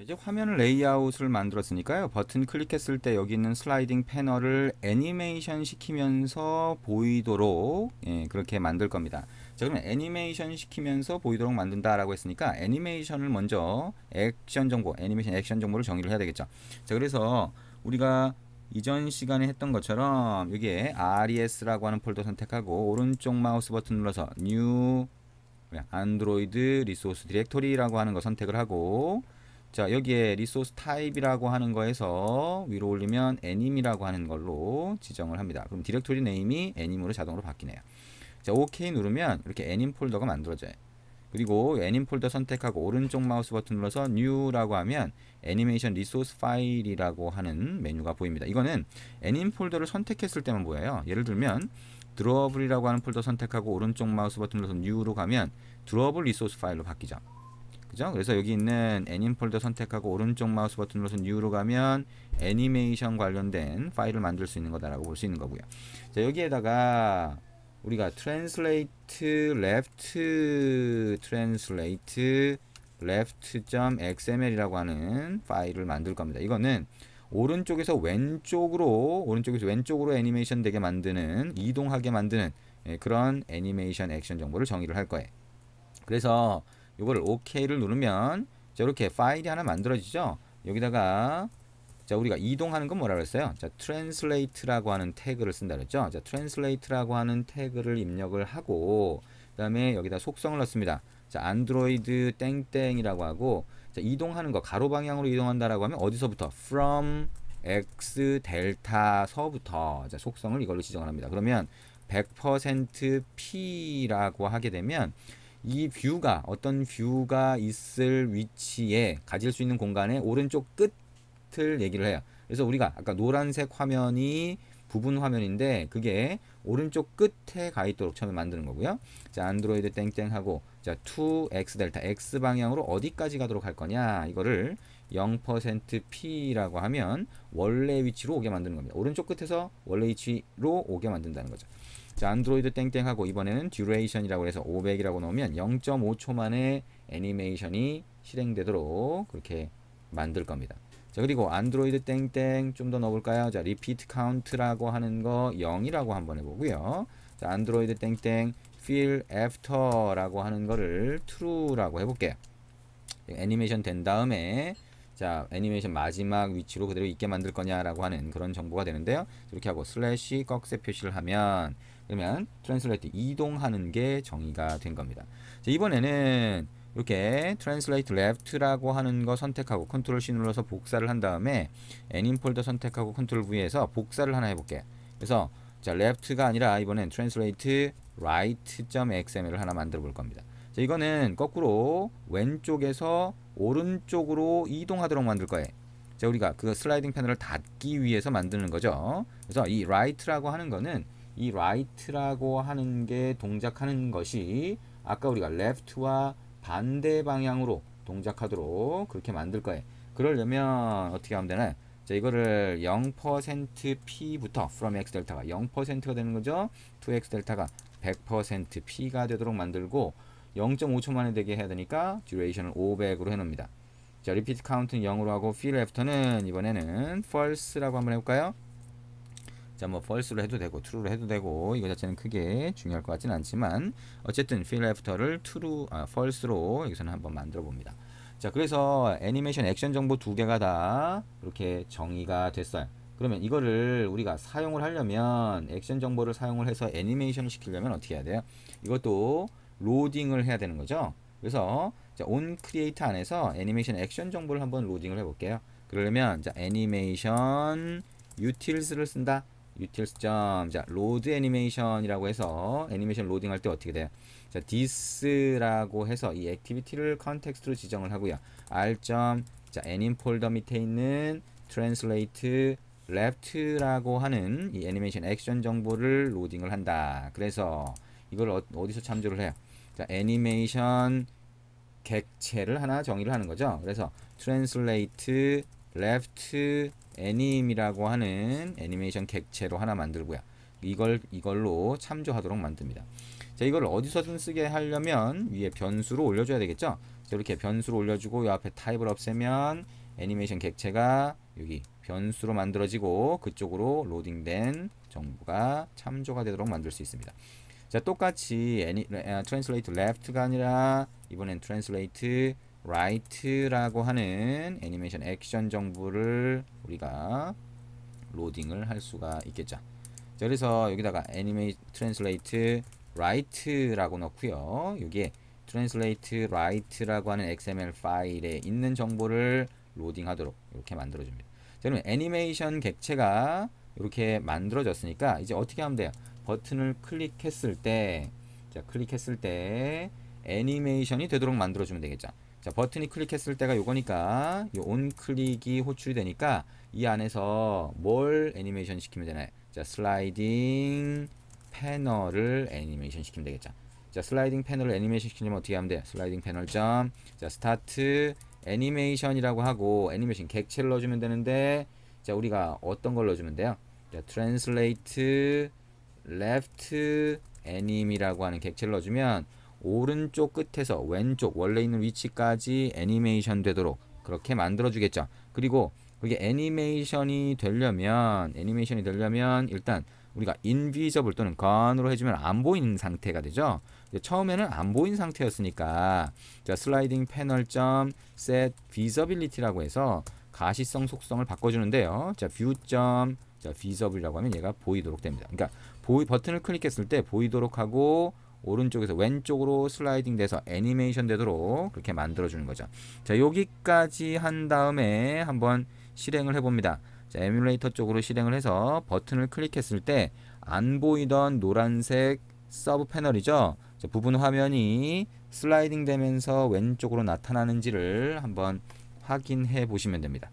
이제 화면 레이아웃을 만들었으니까요. 버튼 클릭했을 때 여기 있는 슬라이딩 패널을 애니메이션 시키면서 보이도록 예, 그렇게 만들 겁니다. 자 그러면 애니메이션 시키면서 보이도록 만든다라고 했으니까 애니메이션을 먼저 액션 정보, 애니메이션 액션 정보를 정의를 해야 되겠죠. 자 그래서 우리가 이전 시간에 했던 것처럼 여기에 RES라고 하는 폴더 선택하고 오른쪽 마우스 버튼 눌러서 New 안드로이드 리소스 디렉토리라고 하는 거 선택을 하고 자 여기에 리소스 타입이라고 하는 거에서 위로 올리면 애님이라고 하는 걸로 지정을 합니다. 그럼 디렉토리 네임이 애님으로 자동으로 바뀌네요. 자 OK 누르면 이렇게 애님 폴더가 만들어져요. 그리고 애님 폴더 선택하고 오른쪽 마우스 버튼 눌러서 New라고 하면 애니메이션 리소스 파일이라고 하는 메뉴가 보입니다. 이거는 애님 폴더를 선택했을 때만 보여요. 예를 들면 드러블이라고 하는 폴더 선택하고 오른쪽 마우스 버튼 눌러서 New로 가면 드러블 리소스 파일로 바뀌죠. 그죠? 그래서 여기 있는 애님 폴더 선택하고 오른쪽 마우스 버튼 눌러서 뉴로 가면 애니메이션 관련된 파일을 만들 수 있는 거다라고 볼 수 있는 거고요. 자, 여기에다가 우리가 translate left translate left.xml이라고 하는 파일을 만들 겁니다. 이거는 오른쪽에서 왼쪽으로 오른쪽에서 왼쪽으로 애니메이션 되게 만드는 이동하게 만드는 예, 그런 애니메이션 액션 정보를 정의를 할 거예요. 그래서 이거를 OK를 누르면 자, 이렇게 파일이 하나 만들어지죠. 여기다가 자, 우리가 이동하는 건 뭐라 그랬어요? 자, translate라고 하는 태그를 쓴다 그랬죠. 자, translate라고 하는 태그를 입력을 하고 그다음에 여기다 속성을 넣습니다. 자, 안드로이드 땡땡이라고 하고 자, 이동하는 거 가로 방향으로 이동한다라고 하면 어디서부터 from x 델타서부터 자, 속성을 이걸로 지정을 합니다. 그러면 100% p라고 하게 되면 이 뷰가 어떤 뷰가 있을 위치에 가질 수 있는 공간의 오른쪽 끝을 얘기를 해요. 그래서 우리가 아까 노란색 화면이 부분 화면인데 그게 오른쪽 끝에 가 있도록 처음에 만드는 거고요. 자, 안드로이드 땡땡 하고 자, 2x 델타 x 방향으로 어디까지 가도록 할 거냐? 이거를 0% p라고 하면 원래 위치로 오게 만드는 겁니다. 오른쪽 끝에서 원래 위치로 오게 만든다는 거죠. 자, 안드로이드 땡땡하고 이번에는 듀레이션이라고 해서 500이라고 넣으면 0.5초 만에 애니메이션이 실행되도록 그렇게 만들 겁니다. 자, 그리고 안드로이드 땡땡 좀 더 넣어볼까요? 자, 리피트 카운트라고 하는 거 0이라고 한번 해보고요. 자, 안드로이드 땡땡 feel after라고 하는 거를 true라고 해볼게요. 애니메이션 된 다음에 자 애니메이션 마지막 위치로 그대로 있게 만들 거냐라고 하는 그런 정보가 되는데요 이렇게 하고 슬래시 꺽쇠 표시를 하면 그러면 translate 이동하는 게 정의가 된 겁니다. 자, 이번에는 이렇게 translate left라고 하는 거 선택하고 컨트롤 C 눌러서 복사를 한 다음에 애닌 폴더 선택하고 컨트롤 V에서 복사를 하나 해볼게. 그래서 자, left가 아니라 이번엔 translate right.xml을 하나 만들어 볼 겁니다. 자, 이거는 거꾸로 왼쪽에서 오른쪽으로 이동하도록 만들 거예요. 자, 우리가 그 슬라이딩 패널을 닫기 위해서 만드는 거죠. 그래서 이 right라고 하는 거는 이 right라고 하는 게 동작하는 것이 아까 우리가 left와 반대 방향으로 동작하도록 그렇게 만들 거예요. 그러려면 어떻게 하면 되나요? 자, 이거를 0% P부터 from X 델타가 0%가 되는 거죠. 2X 델타가 100% P가 되도록 만들고 0.5초 만에 되게 해야 되니까 d u r a t i o n 을 500으로 해놓습니다. 자, repeat 피트 카운트는 0으로 하고 fill a f t e r 는 이번에는 false라고 한번 해볼까요? 자, 뭐 false로 해도 되고 true로 해도 되고 이거 자체는 크게 중요할 것 같지는 않지만 어쨌든 fill after를 true, 아, false로 여기서는 한번 만들어 봅니다. 자, 그래서 애니메이션 액션 정보 두 개가 다 이렇게 정의가 됐어요. 그러면 이거를 우리가 사용을 하려면 액션 정보를 사용을 해서 애니메이션을 시키려면 어떻게 해야 돼요? 이것도 로딩을 해야 되는 거죠. 그래서 자, on create 안에서 애니메이션 액션 정보를 한번 로딩을 해볼게요. 그러려면 자, 애니메이션 utils 를 쓴다. utils. 자, load a n i 이라고 해서 애니메이션 로딩 할 때 어떻게 돼요? 자, this라고 해서 이 액티비티를 컨텍스트로 지정을 하고요. r. 자, anim 폴더 밑에 있는 translate left라고 하는 이 애니메이션 액션 정보를 로딩을 한다. 그래서 이걸 어, 디서 참조를 해요? 자, 애니메이션 객체를 하나 정의를 하는 거죠. 그래서 translate left anim이라고 하는 애니메이션 객체로 하나 만들고요. 이걸 이걸로 참조하도록 만듭니다. 자, 이걸 어디서든 쓰게 하려면 위에 변수로 올려줘야 되겠죠? 자, 이렇게 변수로 올려주고 이 앞에 타입을 없애면 애니메이션 객체가 여기 변수로 만들어지고 그쪽으로 로딩된 정보가 참조가 되도록 만들 수 있습니다. 자, 똑같이 애니, 아, 트랜슬레이트 left가 아니라 이번엔 트랜슬레이트 write라고 하는 애니메이션 액션 정보를 우리가 로딩을 할 수가 있겠죠. 자, 그래서 여기다가 a n i 애니 translate write라고 넣고요. 여기에 translate write라고 하는 XML 파일에 있는 정보를 로딩하도록 이렇게 만들어 줍니다. 그러면 애니메이션 객체가 이렇게 만들어졌으니까 이제 어떻게 하면 돼요? 버튼을 클릭했을 때 자, 클릭했을 때 애니메이션이 되도록 만들어주면 되겠죠. 자, 버튼이 클릭했을 때가 요거니까 이 온클릭이 호출이 되니까 이 안에서 뭘 애니메이션 시키면 되나요? 자, 슬라이딩 패널을 애니메이션 시키면 되겠죠. 자, 슬라이딩 패널을 애니메이션 시키면 어떻게 하면 돼요? 슬라이딩 패널 점. 자, 스타트 애니메이션이라고 하고 애니메이션 객체를 넣어주면 되는데 자, 우리가 어떤 걸 넣어주면 돼요? 자, 트랜슬레이트 레프트 애님이라고 하는 객체를 넣어주면 오른쪽 끝에서 왼쪽 원래 있는 위치까지 애니메이션 되도록 그렇게 만들어 주겠죠. 그리고 그게 애니메이션이 되려면 애니메이션이 되려면 일단 우리가 인비저블 또는 건으로 해주면 안 보이는 상태가 되죠. 처음에는 안 보인 상태였으니까 자 슬라이딩 패널 점 set visibility라고 해서 가시성 속성을 바꿔주는데요. 자뷰점 자, visible이라고 하면 얘가 보이도록 됩니다. 그러니까 보이 버튼을 클릭했을 때 보이도록 하고 오른쪽에서 왼쪽으로 슬라이딩 돼서 애니메이션 되도록 그렇게 만들어 주는 거죠 자 여기까지 한 다음에 한번 실행을 해봅니다 자 에뮬레이터 쪽으로 실행을 해서 버튼을 클릭했을 때 안 보이던 노란색 서브 패널이죠 자, 부분 화면이 슬라이딩 되면서 왼쪽으로 나타나는지를 한번 확인해 보시면 됩니다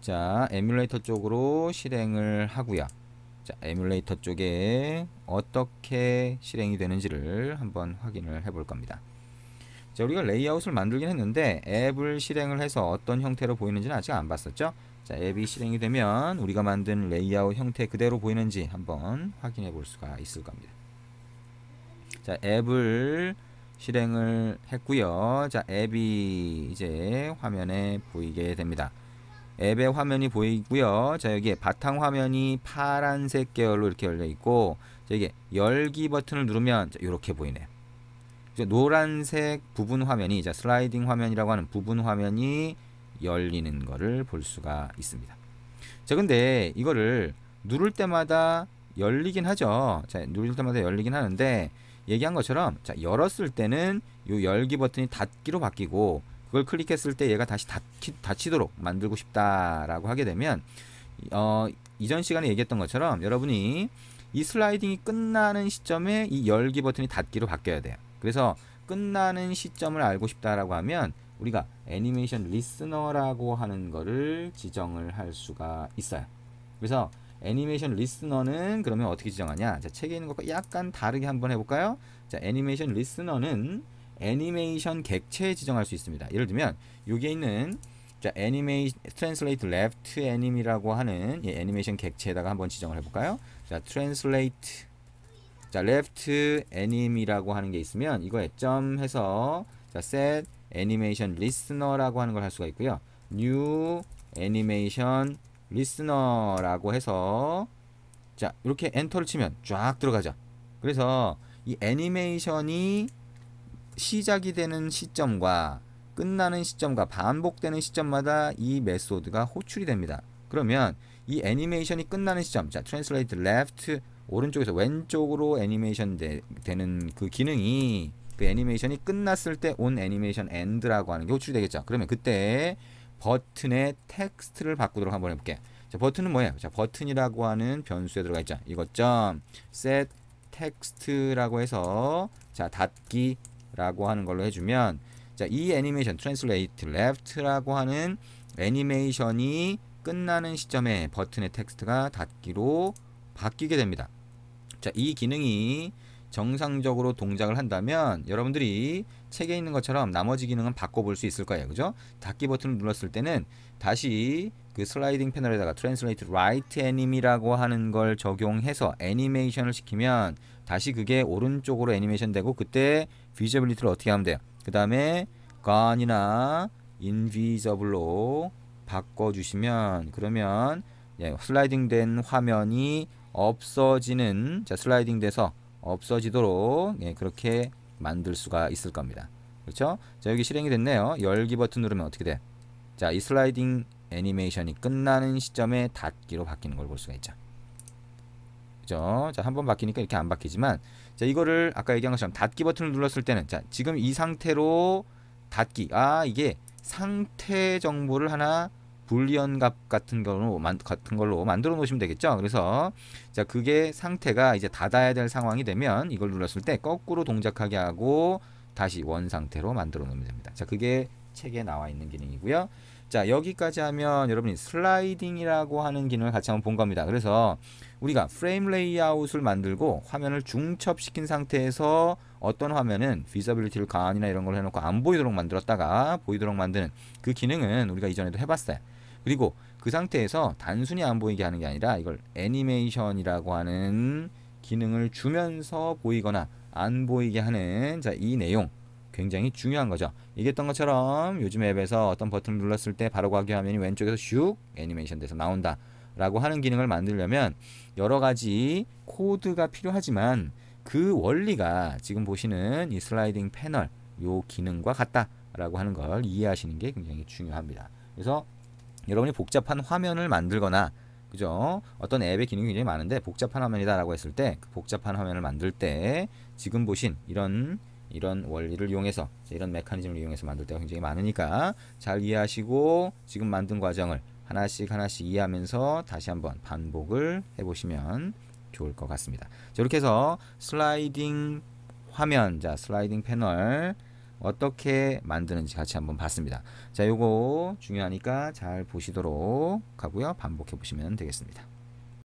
자 에뮬레이터 쪽으로 실행을 하고요 자, 에뮬레이터 쪽에 어떻게 실행이 되는지를 한번 확인을 해 볼 겁니다. 자, 우리가 레이아웃을 만들긴 했는데 앱을 실행을 해서 어떤 형태로 보이는지는 아직 안 봤었죠? 자, 앱이 실행이 되면 우리가 만든 레이아웃 형태 그대로 보이는지 한번 확인해 볼 수가 있을 겁니다. 자, 앱을 실행을 했고요. 자, 앱이 이제 화면에 보이게 됩니다. 앱의 화면이 보이고요. 자 여기 에 바탕 화면이 파란색 계열로 이렇게 열려 있고 자, 여기에 열기 버튼을 누르면 자, 이렇게 보이네. 요 노란색 부분 화면이 자 슬라이딩 화면이라고 하는 부분 화면이 열리는 것을 볼 수가 있습니다. 자 근데 이거를 누를 때마다 열리긴 하죠. 자 누를 때마다 열리긴 하는데 얘기한 것처럼 자 열었을 때는 이 열기 버튼이 닫기로 바뀌고 그걸 클릭했을 때 얘가 다시 닫히, 닫히도록 만들고 싶다라고 하게 되면 어, 이전 시간에 얘기했던 것처럼 여러분이 이 슬라이딩이 끝나는 시점에 이 열기 버튼이 닫기로 바뀌어야 돼요. 그래서 끝나는 시점을 알고 싶다라고 하면 우리가 애니메이션 리스너라고 하는 거를 지정을 할 수가 있어요. 그래서 애니메이션 리스너는 그러면 어떻게 지정하냐? 자, 책에 있는 것과 약간 다르게 한번 해볼까요? 자, 애니메이션 리스너는 애니메이션 객체에 지정할 수 있습니다. 예를 들면 여기에 있는 자, 애니메이션 트랜슬레이트 레프트 애님이라고 하는 예, 애니메이션 객체에다가 한번 지정을 해 볼까요? 자, 트랜슬레이트 자, 레프트 애님이라고 하는 게 있으면 이거에 점해서 자, set 애니메이션 리스너라고 하는 걸 할 수가 있고요. new 애니메이션 리스너라고 해서 자, 이렇게 엔터를 치면 쫙 들어가죠. 그래서 이 애니메이션이 시작이 되는 시점과 끝나는 시점과 반복되는 시점마다 이 메소드가 호출이 됩니다. 그러면 이 애니메이션이 끝나는 시점, 자, translate left 오른쪽에서 왼쪽으로 애니메이션 되, 되는 그 기능이 그 애니메이션이 끝났을 때 온 애니메이션 엔드라고 하는 게 호출이 되겠죠. 그러면 그때 버튼의 텍스트를 바꾸도록 한번 해볼게. 자, 버튼은 뭐예요? 자, 버튼이라고 하는 변수에 들어가 있죠. 이것 점 set text라고 해서 자 닫기 라고 하는 걸로 해주면 자, 이 애니메이션 translate left라고 하는 애니메이션이 끝나는 시점에 버튼의 텍스트가 닫기로 바뀌게 됩니다. 자, 이 기능이 정상적으로 동작을 한다면 여러분들이 책에 있는 것처럼 나머지 기능은 바꿔볼 수 있을 거예요. 그죠? 닫기 버튼을 눌렀을 때는 다시 그 슬라이딩 패널에다가 트랜슬레이트 라이트 애니미라고 하는 걸 적용해서 애니메이션을 시키면 다시 그게 오른쪽으로 애니메이션 되고 그때 비저빌리티를 어떻게 하면 돼요? 그 다음에 건이나 인비저블로 바꿔주시면 그러면 예, 슬라이딩 된 화면이 없어지는 자 슬라이딩 돼서 없어지도록 예, 그렇게 만들 수가 있을 겁니다. 그렇죠? 자 여기 실행이 됐네요. 열기 버튼 누르면 어떻게 돼? 자이 슬라이딩 애니메이션이 끝나는 시점에 닫기로 바뀌는 걸 볼 수가 있죠. 그죠? 자, 한번 바뀌니까 이렇게 안 바뀌지만 자, 이거를 아까 얘기한 것처럼 닫기 버튼을 눌렀을 때는 자, 지금 이 상태로 닫기. 아, 이게 상태 정보를 하나 불리언 값 같은 걸로 만, 같은 걸로 만들어 놓으시면 되겠죠. 그래서 자 그게 상태가 이제 닫아야 될 상황이 되면 이걸 눌렀을 때 거꾸로 동작하게 하고 다시 원 상태로 만들어 놓으면 됩니다. 자 그게 책에 나와 있는 기능이고요. 자 여기까지 하면 여러분이 슬라이딩이라고 하는 기능을 같이 한번 본 겁니다. 그래서 우리가 프레임 레이아웃을 만들고 화면을 중첩시킨 상태에서 어떤 화면은 비서빌리티를 가안이나 이런 걸 해놓고 안 보이도록 만들었다가 보이도록 만드는 그 기능은 우리가 이전에도 해봤어요. 그리고 그 상태에서 단순히 안 보이게 하는 게 아니라 이걸 애니메이션이라고 하는 기능을 주면서 보이거나 안 보이게 하는 자이 내용 굉장히 중요한 거죠. 얘기했던 것처럼 요즘 앱에서 어떤 버튼을 눌렀을 때 바로 가기 화면이 왼쪽에서 슉 애니메이션 돼서 나온다. 라고 하는 기능을 만들려면 여러 가지 코드가 필요하지만 그 원리가 지금 보시는 이 슬라이딩 패널 요 기능과 같다라고 하는 걸 이해하시는 게 굉장히 중요합니다. 그래서 여러분이 복잡한 화면을 만들거나 그죠? 어떤 앱의 기능이 굉장히 많은데 복잡한 화면이다라고 했을 때그 복잡한 화면을 만들 때 지금 보신 이런 이런 원리를 이용해서 이런 메커니즘을 이용해서 만들 때가 굉장히 많으니까 잘 이해하시고 지금 만든 과정을 하나씩 하나씩 이해하면서 다시 한번 반복을 해보시면 좋을 것 같습니다. 자, 이렇게 해서 슬라이딩 화면, 자 슬라이딩 패널 어떻게 만드는지 같이 한번 봤습니다. 자, 요거 중요하니까 잘 보시도록 하고요. 반복해 보시면 되겠습니다.